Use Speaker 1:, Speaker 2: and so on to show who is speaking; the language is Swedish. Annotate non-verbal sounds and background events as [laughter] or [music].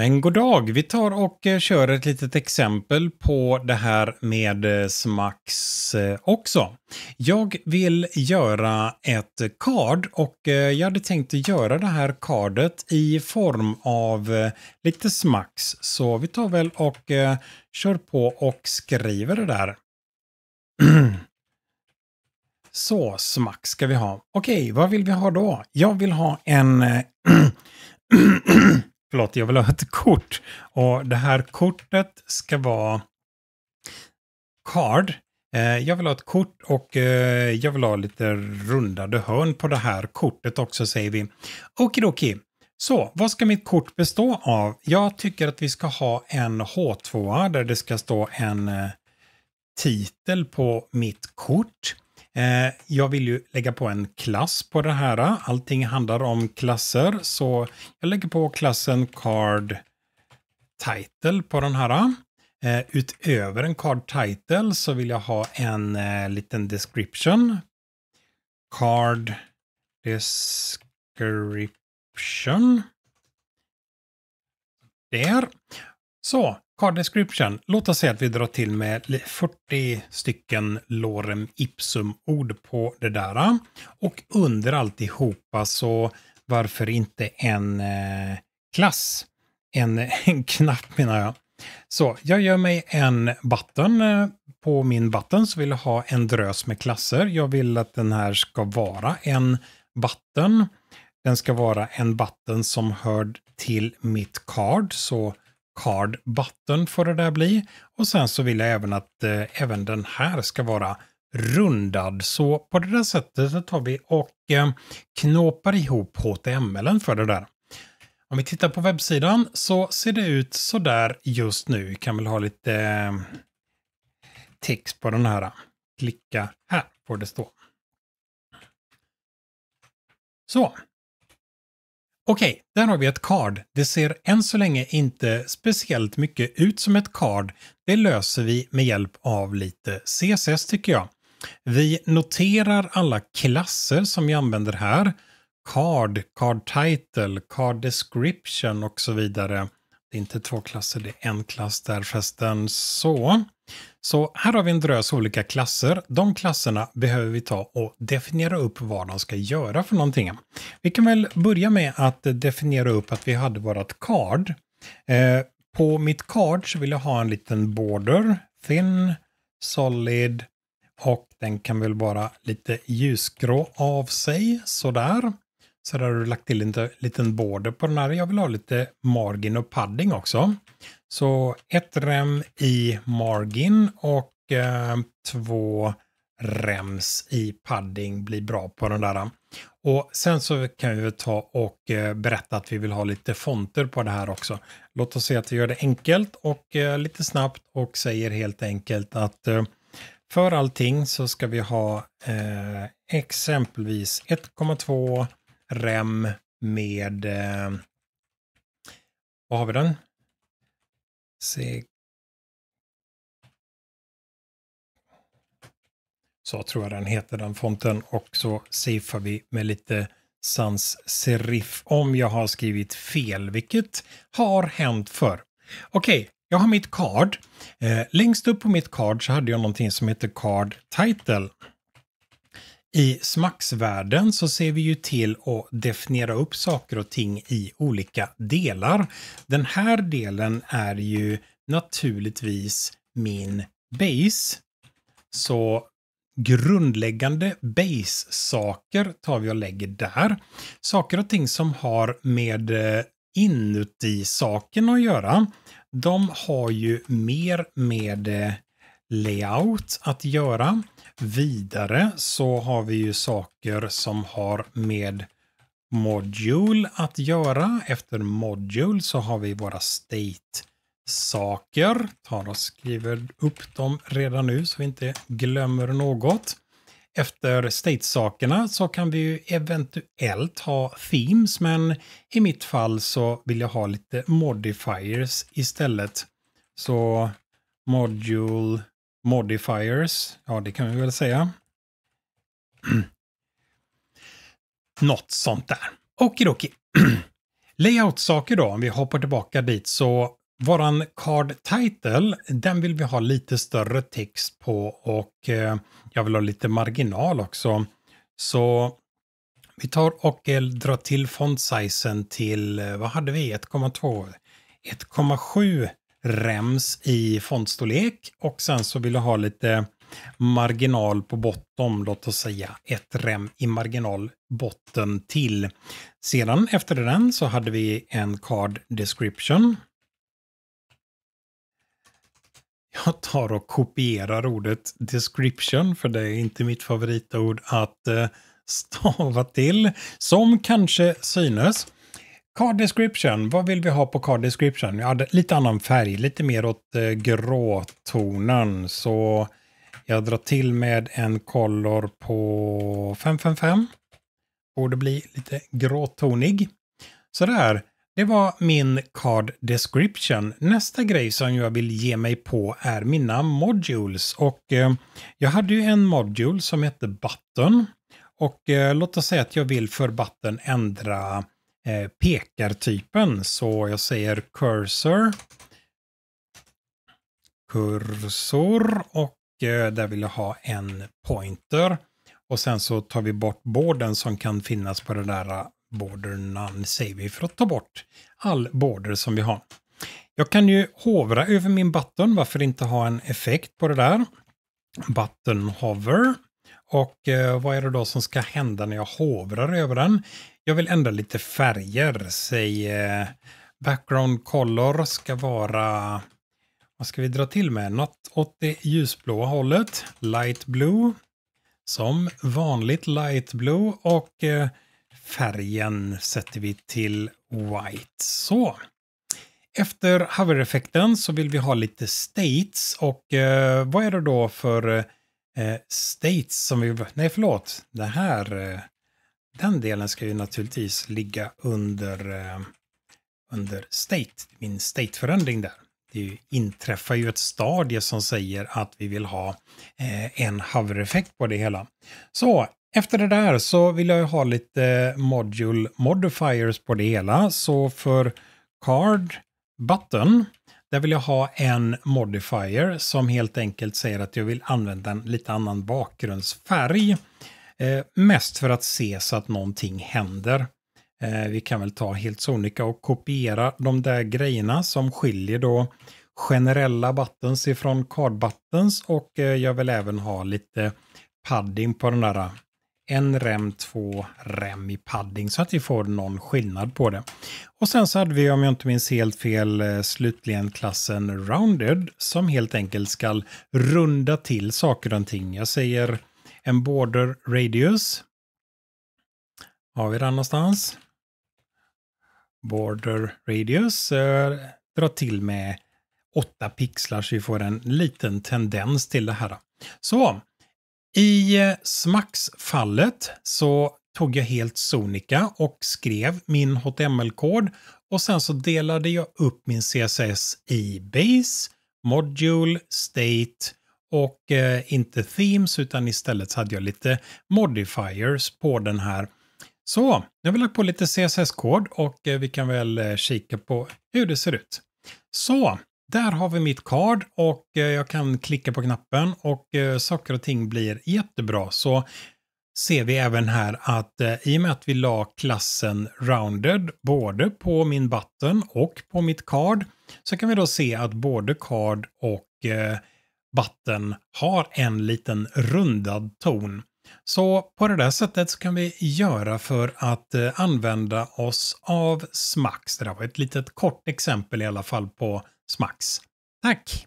Speaker 1: Men god dag. Vi tar och eh, kör ett litet exempel på det här med eh, Smax eh, också. Jag vill göra ett card och jag hade tänkt göra det här cardet i form av lite Smax. Så vi tar väl och kör på och skriver det där. [clears throat] Så, smack ska vi ha. Okej, vad vill vi ha då? Jag vill ha en... [clears throat] förlåt, jag vill ha ett kort. Och det här kortet ska vara card. Eh, jag vill ha ett kort och eh, jag vill ha lite rundade hörn på det här kortet också säger vi. Okidoki. Så vad ska mitt kort bestå av? Jag tycker att vi ska ha en H2 där det ska stå en eh, titel på mitt kort. Eh, jag vill ju lägga på en klass på det här. Allting handlar om klasser, så jag lägger på klassen card title på den här. Eh, utöver en card title så vill jag ha en eh, liten description. Card description. Där. Så, card description. Låt oss säga att vi drar till med 40 stycken lorem ipsum-ord på det där. Och under alltihopa så varför inte en eh, klass? En, [laughs] en knapp menar jag. Så jag gör mig en button. Eh, på min button så vill jag ha en drös med klasser. Jag vill att den här ska vara en button. Den ska vara en button som hör till mitt card. Så card button får det där bli. Och sen så vill jag även att eh, även den här ska vara rundad. Så på det där sättet så tar vi och eh, knåpar ihop HTML för det där. Om vi tittar på webbsidan så ser det ut så där just nu. Vi kan väl ha lite eh, text på den här. Klicka här får det stå. Så, Okej, okay, där har vi ett card. Det ser än så länge inte speciellt mycket ut som ett card. Det löser vi med hjälp av lite CSS tycker jag. Vi noterar alla klasser som vi använder här. Card, card title, card description och så vidare. Det är inte två klasser, det är en klass där förresten. Så. Så här har vi en drös olika klasser. De klasserna behöver vi ta och definiera upp vad de ska göra för någonting. Vi kan väl börja med att definiera upp att vi hade vårt card. Eh, på mitt card så vill jag ha en liten border, thin, solid och den kan väl vara lite ljusgrå av sig, sådär. Så där har du lagt till en liten border på den här. Jag vill ha lite margin och padding också. Så ett rem i margin och eh, två rems i padding blir bra på den där. Och sen så kan vi ta och eh, berätta att vi vill ha lite fonter på det här också. Låt oss säga att vi gör det enkelt och eh, lite snabbt och säger helt enkelt att eh, för allting så ska vi ha eh, exempelvis 1,2 rem med, eh, vad har vi den? Se. Så tror jag den heter, den fonten. Och så safear vi med lite sans serif om jag har skrivit fel, vilket har hänt förr. Okej, okay, jag har mitt card. Eh, längst upp på mitt card så hade jag någonting som heter card title. I smacksvärlden så ser vi ju till att definiera upp saker och ting i olika delar. Den här delen är ju naturligtvis min base. Så grundläggande base-saker tar vi och lägger där. Saker och ting som har med eh, inuti saken att göra, de har ju mer med eh, layout att göra. Vidare så har vi ju saker som har med modul att göra. Efter modul så har vi våra state-saker. Tar och skriver upp dem redan nu så vi inte glömmer något. Efter state-sakerna så kan vi ju eventuellt ha themes, men i mitt fall så vill jag ha lite modifiers istället. Så module modifiers. Ja, det kan vi väl säga. [clears throat] Något sånt där. Okidoki. [clears throat] Layout-saker då, om vi hoppar tillbaka dit så våran card title, den vill vi ha lite större text på och eh, jag vill ha lite marginal också. Så vi tar och eh, drar till font till, eh, vad hade vi, 1,2? 1,7 rems i fondstorlek och sen så vill jag ha lite marginal på botten, låt oss säga ett rem i marginal botten till. Sedan efter den så hade vi en card description. Jag tar och kopierar ordet description för det är inte mitt favoritord att eh, stava till. Som kanske synes Card description, vad vill vi ha på card description? Ja, lite annan färg, lite mer åt eh, gråtonen. Så jag drar till med en color på 555. Borde bli lite gråtonig. Sådär, det var min card description. Nästa grej som jag vill ge mig på är mina modules. Och eh, jag hade ju en module som hette button. Och eh, låt oss säga att jag vill för button ändra Eh, pekartypen. Så jag säger cursor. Kursor och eh, där vill jag ha en pointer. Och sen så tar vi bort borden som kan finnas på eh, det där border none säger vi för att ta bort all border som vi har. Jag kan ju hovra över min button, varför inte ha en effekt på det där? Button hover. Och eh, vad är det då som ska hända när jag hovrar över den? Jag vill ändra lite färger, säg eh, background color ska vara, vad ska vi dra till med? Något åt det ljusblåa hållet, light blue, som vanligt light blue och eh, färgen sätter vi till white. Så. Efter hover-effekten så vill vi ha lite states och eh, vad är det då för eh, Eh, states som vi... Nej, förlåt. Det här... Eh, den delen ska ju naturligtvis ligga under, eh, under State, min State-förändring där. Det inträffar ju ett stadie som säger att vi vill ha en hover-effekt på det hela. Så efter det där så vill jag ha lite module modifiers på det hela. Så för card button där vill jag ha en modifier som helt enkelt säger att jag vill använda en lite annan bakgrundsfärg. Eh, mest för att se så att någonting händer. Eh, vi kan väl ta helt sonika och kopiera de där grejerna som skiljer då generella buttons ifrån card buttons och eh, jag vill även ha lite padding på den där en rem, två rem i padding så att vi får någon skillnad på det. Och sen så hade vi, om jag inte minns helt fel, eh, slutligen klassen rounded som helt enkelt ska runda till saker och ting. Jag säger en border radius. Har vi den någonstans? Border radius. Eh, dra till med åtta pixlar så vi får en liten tendens till det här. Så i eh, Smax-fallet så tog jag helt Sonika och skrev min HTML-kod och sen så delade jag upp min CSS i Base, Module, State och eh, inte Themes utan istället så hade jag lite modifiers på den här. Så, nu har vi lagt på lite CSS-kod och eh, vi kan väl eh, kika på hur det ser ut. Så, där har vi mitt card och eh, jag kan klicka på knappen och eh, saker och ting blir jättebra. Så ser vi även här att eh, i och med att vi la klassen rounded både på min button och på mitt card så kan vi då se att både card och button har en liten rundad ton. Så på det där sättet så kan vi göra för att använda oss av Smax. Det där var ett litet kort exempel i alla fall på Smax. Tack!